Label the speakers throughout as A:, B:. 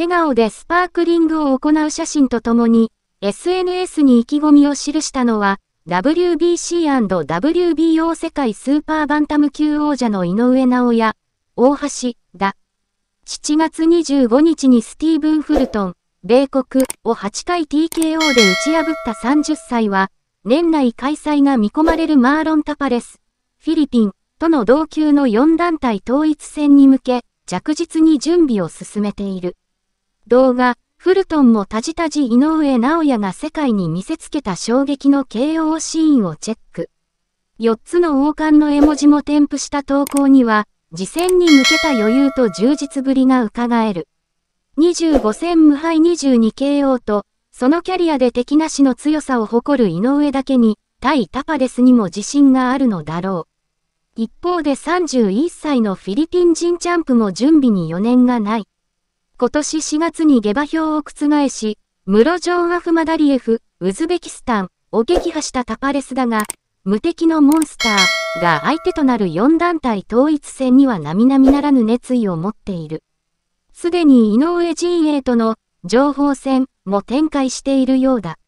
A: 笑顔でスパークリングを行う写真とともに、SNS に意気込みを記したのは、WBC&WBO 世界スーパーバンタム級王者の井上直也、大橋、だ。7月25日にスティーブン・フルトン、米国を8回 TKO で打ち破った30歳は、年内開催が見込まれるマーロン・タパレス、フィリピンとの同級の4団体統一戦に向け、着実に準備を進めている。動画、フルトンもたじたじ井上直也が世界に見せつけた衝撃の KO シーンをチェック。4つの王冠の絵文字も添付した投稿には、次戦に向けた余裕と充実ぶりが伺える。25戦無敗 22KO と、そのキャリアで敵なしの強さを誇る井上だけに、対タパデスにも自信があるのだろう。一方で31歳のフィリピン人チャンプも準備に余念がない。今年4月に下馬評を覆し、ムロジョン・アフマダリエフ、ウズベキスタンを撃破したタパレスだが、無敵のモンスターが相手となる4団体統一戦には並々ならぬ熱意を持っている。すでに井上陣営との情報戦も展開しているようだ。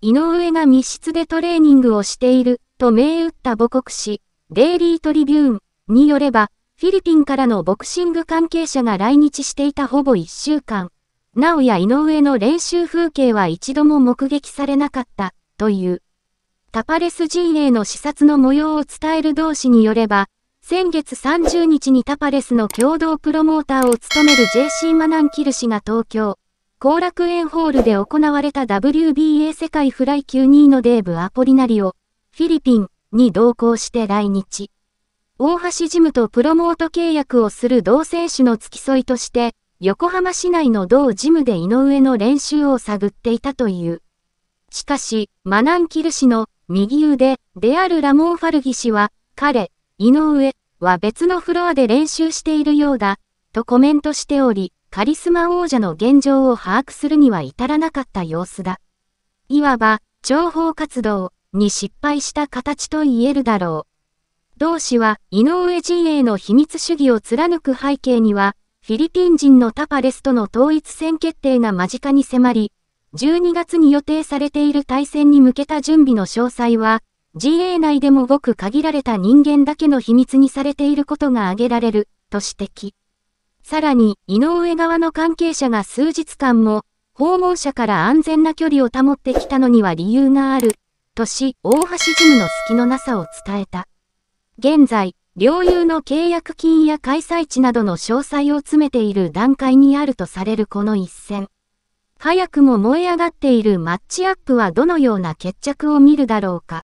A: 井上が密室でトレーニングをしていると銘打った母国紙、デイリートリビューンによれば、フィリピンからのボクシング関係者が来日していたほぼ1週間、なおや井上の練習風景は一度も目撃されなかった、という。タパレス陣営の視察の模様を伝える同士によれば、先月30日にタパレスの共同プロモーターを務める JC マナンキル氏が東京、後楽園ホールで行われた WBA 世界フライ級2位のデーブ・アポリナリオ、フィリピンに同行して来日。大橋ジムとプロモート契約をする同選手の付き添いとして、横浜市内の同ジムで井上の練習を探っていたという。しかし、マナンキル氏の右腕であるラモン・ファルギ氏は、彼、井上は別のフロアで練習しているようだ、とコメントしており、カリスマ王者の現状を把握するには至らなかった様子だ。いわば、情報活動に失敗した形と言えるだろう。同氏は井上陣営の秘密主義を貫く背景には、フィリピン人のタパレスとの統一戦決定が間近に迫り、12月に予定されている対戦に向けた準備の詳細は、GA 内でもごく限られた人間だけの秘密にされていることが挙げられる、と指摘。さらに、井上側の関係者が数日間も、訪問者から安全な距離を保ってきたのには理由がある、とし、大橋ジムの隙のなさを伝えた。現在、領有の契約金や開催地などの詳細を詰めている段階にあるとされるこの一戦。早くも燃え上がっているマッチアップはどのような決着を見るだろうか。